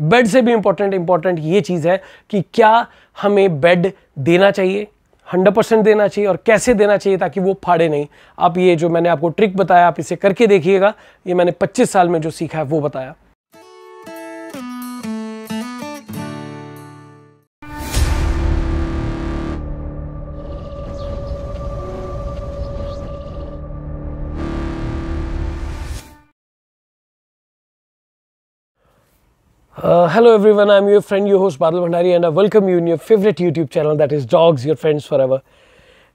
bed से भी important important ये चीज़ है कि क्या हमें बेड देना चाहिए हंड्रेड परसेंट देना चाहिए और कैसे देना चाहिए ताकि वो फाड़े नहीं आप ये जो मैंने आपको ट्रिक बताया आप इसे करके देखिएगा ये मैंने पच्चीस साल में जो सीखा है वो बताया Uh, I am your friend you host Badal Bhandari and I welcome you in your favourite YouTube channel that is dogs your friends forever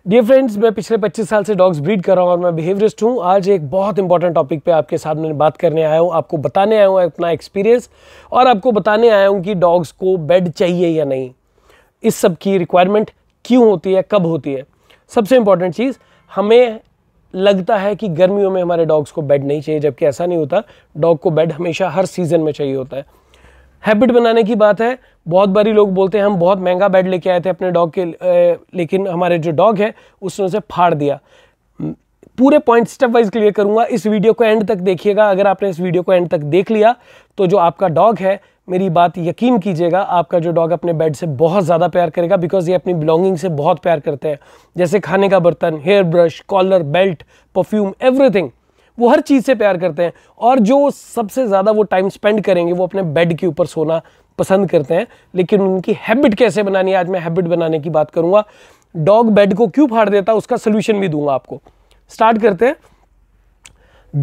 dear friends मैं पिछले 25 साल से डॉग्स ब्रीड कर रहा हूँ और मैं बिहेवियरिस्ट हूँ आज एक बहुत इंपॉर्टेंट टॉपिक पे आपके साथ मैंने बात करने आया हूँ आपको बताने आया हूँ अपना एक्सपीरियंस और आपको बताने आया हूँ कि डॉग्स को बेड चाहिए या नहीं इस सब की रिक्वायरमेंट क्यों होती है कब होती है सबसे इंपॉर्टेंट चीज़ हमें लगता है कि गर्मियों में हमारे डॉग्स को बेड नहीं चाहिए जबकि ऐसा नहीं होता डॉग को बेड हमेशा हर सीज़न में चाहिए होता है हैबिट बनाने की बात है बहुत बारी लोग बोलते हैं हम बहुत महंगा बेड लेके आए थे अपने डॉग के लेकिन हमारे जो डॉग है उसने उसे फाड़ दिया पूरे पॉइंट स्टेप वाइज क्लियर करूंगा इस वीडियो को एंड तक देखिएगा अगर आपने इस वीडियो को एंड तक देख लिया तो जो आपका डॉग है मेरी बात यकीन कीजिएगा आपका जो डॉग अपने बेड से बहुत ज़्यादा प्यार करेगा बिकॉज ये अपनी बिलोंगिंग से बहुत प्यार करते हैं जैसे खाने का बर्तन hair brush collar belt perfume everything वो हर चीज़ से प्यार करते हैं और जो सबसे ज़्यादा वो टाइम स्पेंड करेंगे वो अपने बेड के ऊपर सोना पसंद करते हैं लेकिन उनकी हैबिट कैसे बनानी है आज मैं हैबिट बनाने की बात करूँगा डॉग बेड को क्यों फाड़ देता है उसका सोल्यूशन भी दूंगा आपको स्टार्ट करते हैं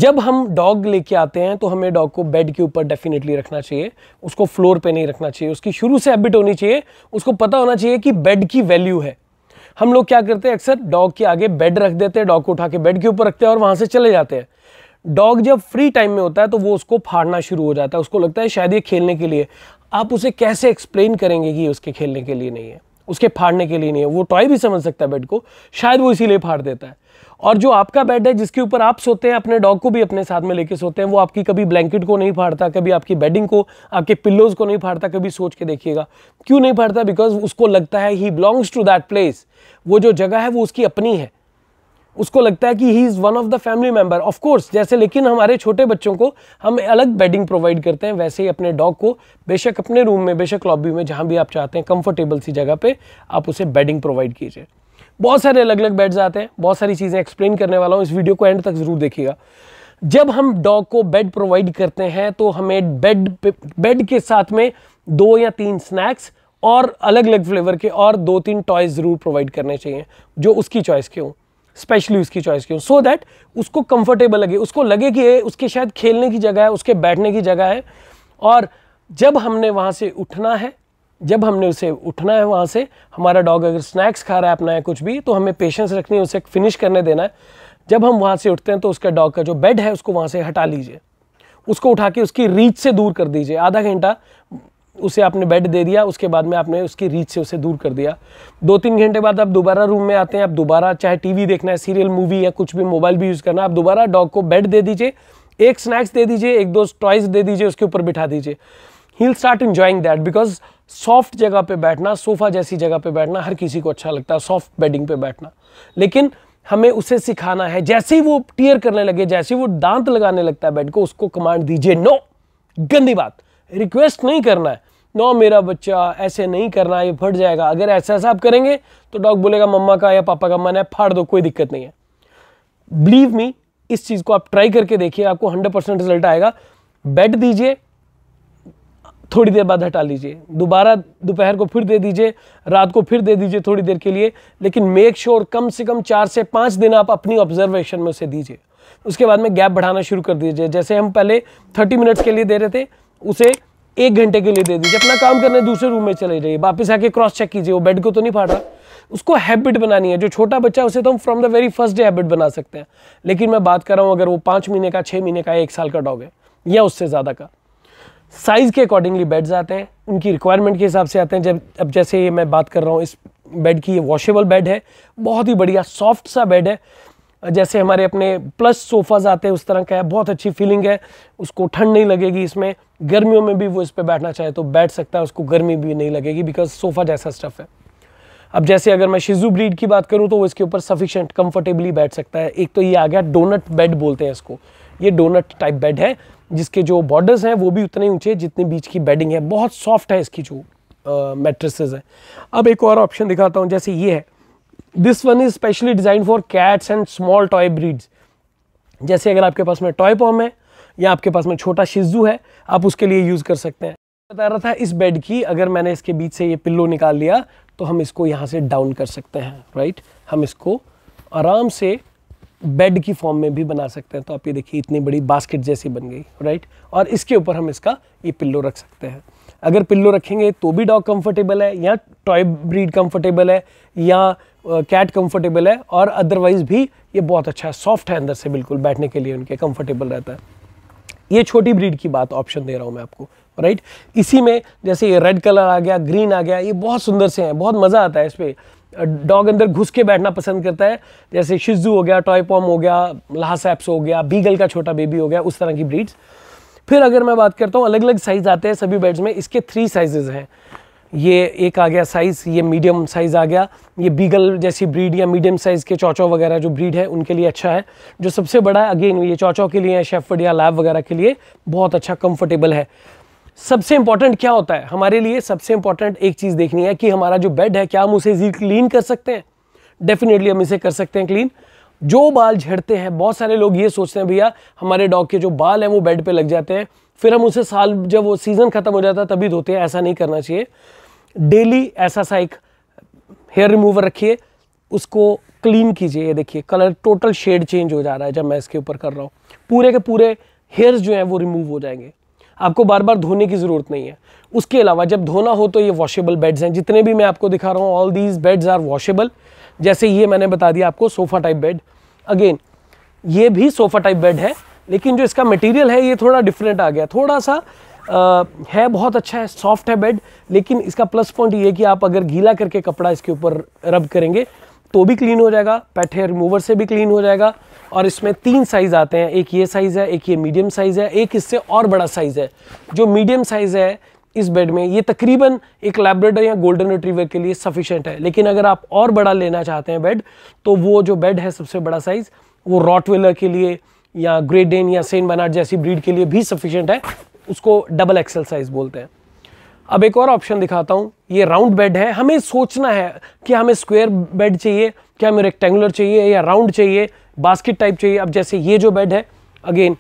जब हम डॉग लेके आते हैं तो हमें डॉग को बेड के ऊपर डेफिनेटली रखना चाहिए उसको फ्लोर पे नहीं रखना चाहिए उसकी शुरू से हैबिट होनी चाहिए उसको पता होना चाहिए कि बेड की वैल्यू है हम लोग क्या करते हैं अक्सर डॉग के आगे बेड रख देते हैं डॉग को उठा के बेड के ऊपर रखते हैं और वहाँ से चले जाते हैं डॉग जब फ्री टाइम में होता है तो वो उसको फाड़ना शुरू हो जाता है उसको लगता है शायद ये खेलने के लिए आप उसे कैसे एक्सप्लेन करेंगे कि उसके खेलने के लिए नहीं है उसके फाड़ने के लिए नहीं है वो टॉय भी समझ सकता है बेड को शायद वो इसीलिए फाड़ देता है और जो आपका बेड है जिसके ऊपर आप सोते हैं अपने डॉग को भी अपने साथ में लेके सोते हैं वो आपकी कभी ब्लैंकेट को नहीं फाड़ता कभी आपकी बेडिंग को आपके पिल्लोज़ को नहीं फाड़ता कभी सोच के देखिएगा क्यों नहीं फाड़ता बिकॉज उसको लगता है he belongs to that place वो जो जगह है वो उसकी अपनी है उसको लगता है कि he is one of the family member of course जैसे लेकिन हमारे छोटे बच्चों को हम अलग बेडिंग प्रोवाइड करते हैं वैसे ही अपने डॉग को बेशक अपने रूम में बेशक लॉबी में जहाँ भी आप चाहते हैं कंफर्टेबल सी जगह पे आप उसे बेडिंग प्रोवाइड कीजिए बहुत सारे अलग अलग बेड्स आते हैं बहुत सारी चीज़ें एक्सप्लेन करने वाला हूँ इस वीडियो को एंड तक ज़रूर देखिएगा जब हम डॉग को बेड प्रोवाइड करते हैं तो हमें बेड बेड के साथ में दो या तीन स्नैक्स और अलग अलग फ्लेवर के और दो तीन टॉयज़ ज़रूर प्रोवाइड करने चाहिए जो उसकी चॉइस के हों स्पेशली उसकी चॉइस की हो सो दैट उसको कंफर्टेबल लगे उसको लगे कि ये उसके शायद खेलने की जगह है उसके बैठने की जगह है और जब हमने वहाँ से उठना है जब हमने उसे उठना है वहाँ से हमारा डॉग अगर स्नैक्स खा रहा है अपना है कुछ भी तो हमें पेशेंस रखनी है उसे फिनिश करने देना है जब हम वहाँ से उठते हैं तो उसका डॉग का जो बेड है उसको वहाँ से हटा लीजिए उसको उठा के उसकी रीच से दूर कर दीजिए आधा घंटा उसे आपने बेड दे दिया उसके बाद में आपने उसकी रीच से उसे दूर कर दिया दो तीन घंटे बाद आप दोबारा रूम में आते हैं आप दोबारा चाहे टीवी देखना है सीरियल मूवी या कुछ भी मोबाइल भी यूज़ करना आप दोबारा डॉग को बेड दे दीजिए एक स्नैक्स दे दीजिए एक दो टॉयज दे दीजिए उसके ऊपर बिठा दीजिए he start enjoying that because soft जगह पे बैठना सोफ़ा जैसी जगह पे बैठना हर किसी को अच्छा लगता है सॉफ्ट बेडिंग पे बैठना लेकिन हमें उसे सिखाना है जैसे ही वो टीयर करने लगे जैसे ही वो दांत लगाने लगता है बेड को उसको कमांड दीजिए नो गंदी बात रिक्वेस्ट नहीं करना है नो मेरा बच्चा ऐसे नहीं करना ये फट जाएगा अगर ऐसा ऐसा आप करेंगे तो डॉग बोलेगा मम्मा का या पापा का मन है फाड़ दो कोई दिक्कत नहीं है बिलीव मी इस चीज़ को आप ट्राई करके देखिए आपको हंड्रेड परसेंट रिजल्ट आएगा बेड दीजिए थोड़ी देर बाद हटा लीजिए दोबारा दोपहर को फिर दे दीजिए रात को फिर दे दीजिए थोड़ी देर के लिए लेकिन मेक श्योर sure, कम से कम चार से पाँच दिन आप अपनी ऑब्जर्वेशन में उसे दीजिए उसके बाद में गैप बढ़ाना शुरू कर दीजिए जैसे हम पहले थर्टी मिनट्स के लिए दे रहे थे उसे एक घंटे के लिए दे दीजिए अपना काम करने दूसरे रूम में चले जाइए वापस आके क्रॉस चेक कीजिए वो बेड को तो नहीं फाड़ रहा उसको हैबिट बनानी है जो छोटा बच्चा है उसे तो हम from the very first day habit बना सकते हैं लेकिन मैं बात कर रहा हूँ अगर वो पाँच महीने का छः महीने का एक साल का डॉग है या उससे ज़्यादा का साइज़ के अकॉर्डिंगली बेड्स आते हैं उनकी रिक्वायरमेंट के हिसाब से आते हैं जब अब जैसे ये मैं बात कर रहा हूँ इस बेड की ये वॉशेबल बेड है बहुत ही बढ़िया सॉफ्ट सा बेड है जैसे हमारे अपने प्लस सोफ़ाज़ आते हैं उस तरह का है बहुत अच्छी फीलिंग है उसको ठंड नहीं लगेगी इसमें गर्मियों में भी वो इस पर बैठना चाहे तो बैठ सकता है उसको गर्मी भी नहीं लगेगी बिकॉज सोफ़ा जैसा स्टफ़ है अब जैसे अगर मैं शिजू ब्रीड की बात करूँ तो वो इसके ऊपर सफिशेंट कम्फर्टेबली बैठ सकता है एक तो ये आ गया डोनट बेड बोलते हैं इसको ये डोनट टाइप बेड है जिसके जो बॉर्डर्स हैं वो भी उतने ऊँचे जितने बीच की बेडिंग है बहुत सॉफ्ट है इसकी जो uh, है अब एक और ऑप्शन दिखाता हूँ जैसे ये है this one is specially design for cats and small toy breeds जैसे अगर आपके पास में टॉय पॉम है या आपके पास में छोटा शिजू है आप उसके लिए यूज़ कर सकते हैं बता रहा था इस बेड की अगर मैंने इसके बीच से ये पिल्लो निकाल लिया तो हम इसको यहाँ से डाउन कर सकते हैं राइट हम इसको आराम से बेड की फॉर्म में भी बना सकते हैं तो आप ये देखिए इतनी बड़ी बास्केट जैसी बन गई राइट और इसके ऊपर हम इसका ये पिल्लो रख सकते हैं अगर पिल्लो रखेंगे तो भी डॉग कंफर्टेबल है या टॉय ब्रीड कंफर्टेबल है या कैट कंफर्टेबल है और अदरवाइज भी ये बहुत अच्छा है सॉफ्ट है अंदर से बिल्कुल बैठने के लिए उनके कंफर्टेबल रहता है ये छोटी ब्रीड की बात ऑप्शन दे रहा हूँ मैं आपको राइट इसी में जैसे ये रेड कलर आ गया ग्रीन आ गया ये बहुत सुंदर से हैं बहुत मज़ा आता है इस पर डॉग अंदर घुस के बैठना पसंद करता है जैसे शिजू हो गया टॉय पॉम हो गया लहासैप्स हो गया बीगल का छोटा बेबी हो गया उस तरह की ब्रीड्स फिर अगर मैं बात करता हूँ अलग अलग साइज़ आते हैं सभी बेड्स में इसके थ्री साइजेज़ हैं ये एक आ गया साइज़ ये मीडियम साइज़ आ गया ये बीगल जैसी ब्रीड या मीडियम साइज़ के चौचो वगैरह जो ब्रीड है उनके लिए अच्छा है जो सबसे बड़ा है अगेन ये चौचो के लिए शेफर्ड या लैब वगैरह के लिए बहुत अच्छा कंफर्टेबल है सबसे इंपॉर्टेंट क्या होता है हमारे लिए सबसे इंपॉर्टेंट एक चीज़ देखनी है कि हमारा जो बेड है क्या हम उसे क्लीन कर सकते हैं डेफिनेटली हम इसे कर सकते हैं क्लीन जो बाल झड़ते हैं बहुत सारे लोग ये सोचते हैं भैया हमारे डॉग के जो बाल हैं वो बेड पे लग जाते हैं फिर हम उसे साल जब वो सीज़न ख़त्म हो जाता है तभी धोते हैं ऐसा नहीं करना चाहिए डेली ऐसा सा एक हेयर रिमूवर रखिए उसको क्लीन कीजिए ये देखिए कलर टोटल शेड चेंज हो जा रहा है जब मैं इसके ऊपर कर रहा हूँ पूरे के पूरे हेयर्स जो हैं वो रिमूव हो जाएंगे आपको बार बार धोने की ज़रूरत नहीं है उसके अलावा जब धोना हो तो ये वॉशेबल बेड्स हैं जितने भी मैं आपको दिखा रहा हूँ all these beds are washable जैसे ये मैंने बता दिया आपको सोफ़ा टाइप बेड अगेन ये भी सोफ़ा टाइप बेड है लेकिन जो इसका मटेरियल है ये थोड़ा डिफरेंट आ गया थोड़ा सा आ, है बहुत अच्छा है सॉफ्ट है बेड लेकिन इसका प्लस पॉइंट ये कि आप अगर गीला करके कपड़ा इसके ऊपर रब करेंगे तो भी क्लीन हो जाएगा पैठे रिमूवर से भी क्लीन हो जाएगा और इसमें तीन साइज़ आते हैं एक ये साइज़ है एक ये मीडियम साइज़ है एक इससे और बड़ा साइज़ है जो मीडियम साइज़ है इस बेड में ये तकरीबन एक लैबरेटर या गोल्डन रिट्रीवर के लिए सफिशेंट है लेकिन अगर आप और बड़ा लेना चाहते हैं बेड तो वो जो बेड है सबसे बड़ा साइज़ वो रॉटवेलर के लिए या डेन या सेंट बनाट जैसी ब्रीड के लिए भी सफिशेंट है उसको डबल एक्सल साइज़ बोलते हैं अब एक और ऑप्शन दिखाता हूँ ये राउंड बेड है हमें सोचना है कि हमें स्क्वायर बेड चाहिए क्या हमें रेक्टेंगुलर चाहिए या राउंड चाहिए बास्केट टाइप चाहिए अब जैसे ये जो बेड है अगेन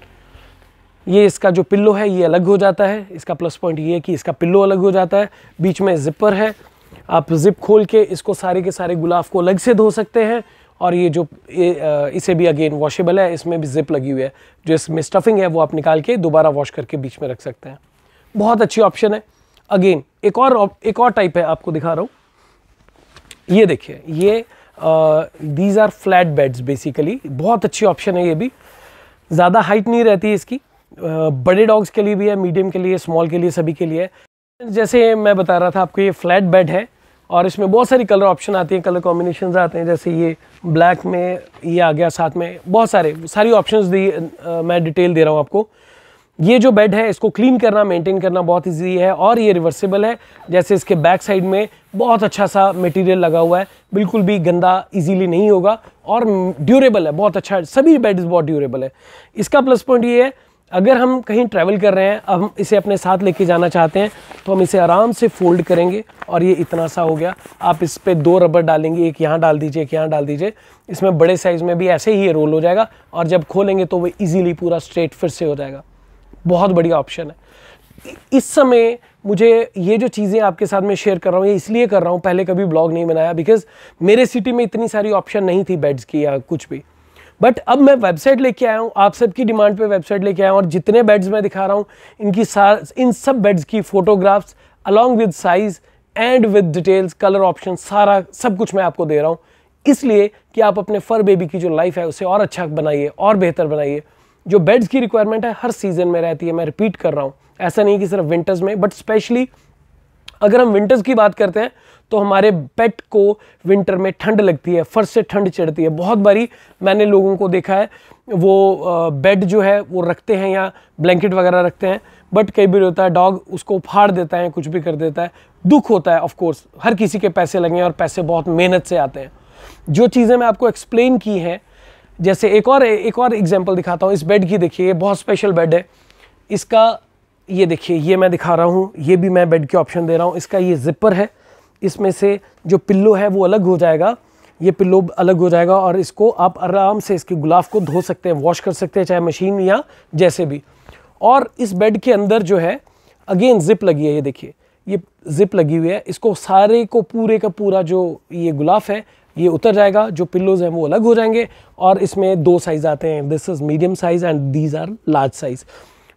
ये इसका जो पिल्लो है ये अलग हो जाता है इसका प्लस पॉइंट ये है कि इसका पिल्लो अलग हो जाता है बीच में जिपर है आप जिप खोल के इसको सारे के सारे गुलाब को अलग से धो सकते हैं और ये जो ये, इसे भी अगेन वॉशेबल है इसमें भी जिप लगी हुई है जो इसमें स्टफिंग है वो आप निकाल के दोबारा वॉश करके बीच में रख सकते हैं बहुत अच्छी ऑप्शन है अगेन एक और एक और टाइप है आपको दिखा रहा हूँ ये देखिए ये these are flat beds basically बहुत अच्छी ऑप्शन है ये भी ज़्यादा हाइट नहीं रहती इसकी बड़े डॉग्स के लिए भी है मीडियम के लिए स्मॉल के लिए सभी के लिए जैसे मैं बता रहा था आपको ये फ्लैट बेड है और इसमें बहुत सारी कलर ऑप्शन आते हैं कलर कॉम्बिनेशन आते हैं जैसे ये ब्लैक में ये आ गया साथ में बहुत सारे सारी ऑप्शन दी मैं डिटेल दे रहा हूँ आपको ये जो बेड है इसको क्लीन करना मेंटेन करना बहुत इजी है और ये रिवर्सिबल है जैसे इसके बैक साइड में बहुत अच्छा सा मटेरियल लगा हुआ है बिल्कुल भी गंदा इजीली नहीं होगा और ड्यूरेबल है बहुत अच्छा सभी बेड्स बहुत ड्यूरेबल है इसका प्लस पॉइंट ये है अगर हम कहीं ट्रैवल कर रहे हैं अब हम इसे अपने साथ लेके जाना चाहते हैं तो हम इसे आराम से फोल्ड करेंगे और ये इतना सा हो गया आप इस पर दो रबर डालेंगे एक यहाँ डाल दीजिए एक यहाँ डाल दीजिए इसमें बड़े साइज़ में भी ऐसे ही ये रोल हो जाएगा और जब खोलेंगे तो वो ईजिली पूरा स्ट्रेट फिर से हो जाएगा बहुत बढ़िया ऑप्शन है इस समय मुझे ये जो चीज़ें आपके साथ में शेयर कर रहा हूँ ये इसलिए कर रहा हूँ पहले कभी ब्लॉग नहीं बनाया बिकॉज़ मेरे सिटी में इतनी सारी ऑप्शन नहीं थी बेड्स की या कुछ भी बट अब मैं वेबसाइट लेके आया हूँ आप सबकी डिमांड पे वेबसाइट लेके आया हूँ और जितने बेड्स मैं दिखा रहा हूँ इनकी सार इन सब बेड्स की photographs along with size and with details colour option सारा सब कुछ मैं आपको दे रहा हूँ इसलिए कि आप अपने फर बेबी की जो लाइफ है उसे और अच्छा बनाइए और बेहतर बनाइए जो बेड्स की रिक्वायरमेंट है हर सीज़न में रहती है मैं रिपीट कर रहा हूँ ऐसा नहीं कि सिर्फ विंटर्स में बट स्पेशली अगर हम विंटर्स की बात करते हैं तो हमारे पेट को विंटर में ठंड लगती है फर्श से ठंड चढ़ती है बहुत बारी मैंने लोगों को देखा है वो बेड जो है वो रखते हैं या ब्लैंकेट वगैरह रखते हैं बट कई बार होता है डॉग उसको फाड़ देता है कुछ भी कर देता है दुख होता है ऑफकोर्स हर किसी के पैसे लगे हैं और पैसे बहुत मेहनत से आते हैं जो चीज़ें मैं आपको एक्सप्लेन की हैं जैसे एक और एक और एग्जाम्पल दिखाता हूँ इस बेड की देखिए ये बहुत स्पेशल बेड है इसका ये देखिए ये मैं दिखा रहा हूँ ये भी मैं बेड के ऑप्शन दे रहा हूँ इसका ये जिपर है इसमें से जो पिल्लो है वो अलग हो जाएगा ये पिल्लो अलग हो जाएगा और इसको आप आराम से इसके गुलाफ को धो सकते हैं वॉश कर सकते हैं चाहे मशीन या जैसे भी और इस बेड के अंदर जो है अगेन जिप लगी है ये देखिए ये जिप लगी हुई है इसको सारे को पूरे का पूरा जो ये गुलाफ है ये उतर जाएगा जो पिल्लोज़ हैं वो अलग हो जाएंगे और इसमें दो साइज़ आते हैं this is medium size and these are large size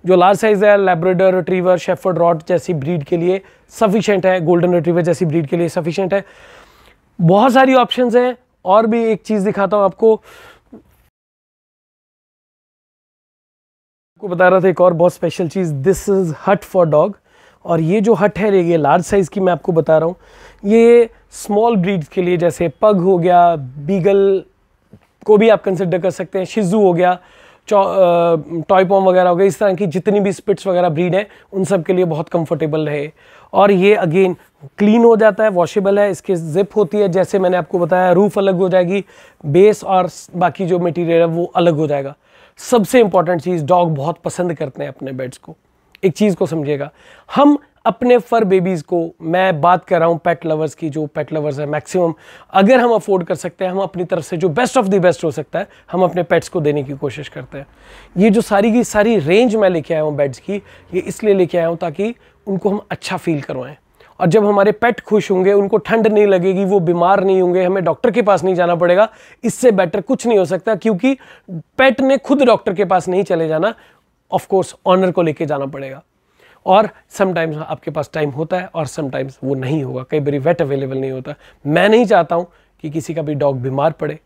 जो लार्ज साइज़ है लेब्रेडर रिट्रीवर शेफर्ड रॉड जैसी ब्रीड के लिए सफिशेंट है गोल्डन रिट्रीवर जैसी ब्रीड के लिए सफिशेंट है बहुत सारी ऑप्शंस हैं और भी एक चीज़ दिखाता हूँ आपको आपको बता रहा था एक और बहुत स्पेशल चीज़ this is hut for dog और ये जो हट है ये लार्ज साइज़ की मैं आपको बता रहा हूँ ये स्मॉल ब्रीड के लिए जैसे पग हो गया बीगल को भी आप कंसिडर कर सकते हैं शिजू हो गया टॉयपॉम वगैरह हो गए इस तरह की जितनी भी स्पिट्स वगैरह ब्रीड हैं उन सब के लिए बहुत कंफर्टेबल रहे और ये अगेन क्लीन हो जाता है वॉशेबल है इसके जिप होती है जैसे मैंने आपको बताया रूफ अलग हो जाएगी बेस और बाकी जो मटेरियल है वो अलग हो जाएगा सबसे इंपॉर्टेंट चीज़ डॉग बहुत पसंद करते हैं अपने बेड्स को एक चीज़ को समझिएगा हम अपने फर बेबीज़ को मैं बात कर रहा हूँ पेट लवर्स की जो पेट लवर्स है मैक्सिमम अगर हम अफोर्ड कर सकते हैं हम अपनी तरफ से जो बेस्ट ऑफ द बेस्ट हो सकता है हम अपने पेट्स को देने की कोशिश करते हैं ये जो सारी की सारी रेंज मैं लेके आया हूँ बेड्स की ये इसलिए लेके आया हूँ ताकि उनको हम अच्छा फील करवाएँ और जब हमारे पेट खुश होंगे उनको ठंड नहीं लगेगी वो बीमार नहीं होंगे हमें डॉक्टर के पास नहीं जाना पड़ेगा इससे बेटर कुछ नहीं हो सकता क्योंकि पेट ने खुद डॉक्टर के पास नहीं चले जाना ऑफ कोर्स ऑनर को लेके जाना पड़ेगा और समटाइम्स आपके पास टाइम होता है और समटाइम्स वो नहीं होगा कई बार वेट अवेलेबल नहीं होता मैं नहीं चाहता हूँ कि किसी का भी डॉग बीमार पड़े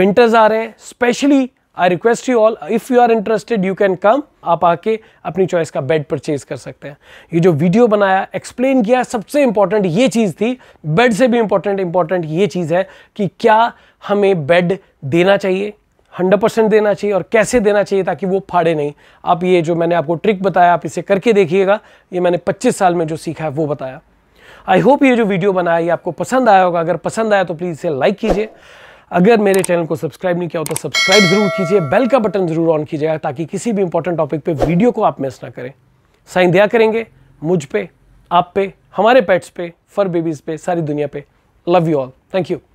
विंटर्स आ रहे हैं specially I request you all if you are interested you can come आप आके अपनी चॉइस का बेड परचेज कर सकते हैं ये जो वीडियो बनाया एक्सप्लेन किया सबसे इंपॉर्टेंट ये चीज़ थी बेड से भी इंपॉर्टेंट इंपॉर्टेंट ये चीज़ है कि क्या हमें बेड देना चाहिए हंड्रेड परसेंट देना चाहिए और कैसे देना चाहिए ताकि वो फाड़े नहीं आप ये जो मैंने आपको ट्रिक बताया आप इसे करके देखिएगा ये मैंने 25 साल में जो सीखा है वो बताया आई होप ये जो वीडियो बनाया ये आपको पसंद आया होगा अगर पसंद आया तो प्लीज़ इसे लाइक कीजिए अगर मेरे चैनल को सब्सक्राइब नहीं किया हो तो सब्सक्राइब जरूर कीजिए बेल का बटन जरूर ऑन कीजिएगा ताकि किसी भी इंपॉर्टेंट टॉपिक पे वीडियो को आप मिस ना करें साइन दिया करेंगे मुझ पे आप पे हमारे पेट्स पे फर बेबीज पे सारी दुनिया पे love you all thank you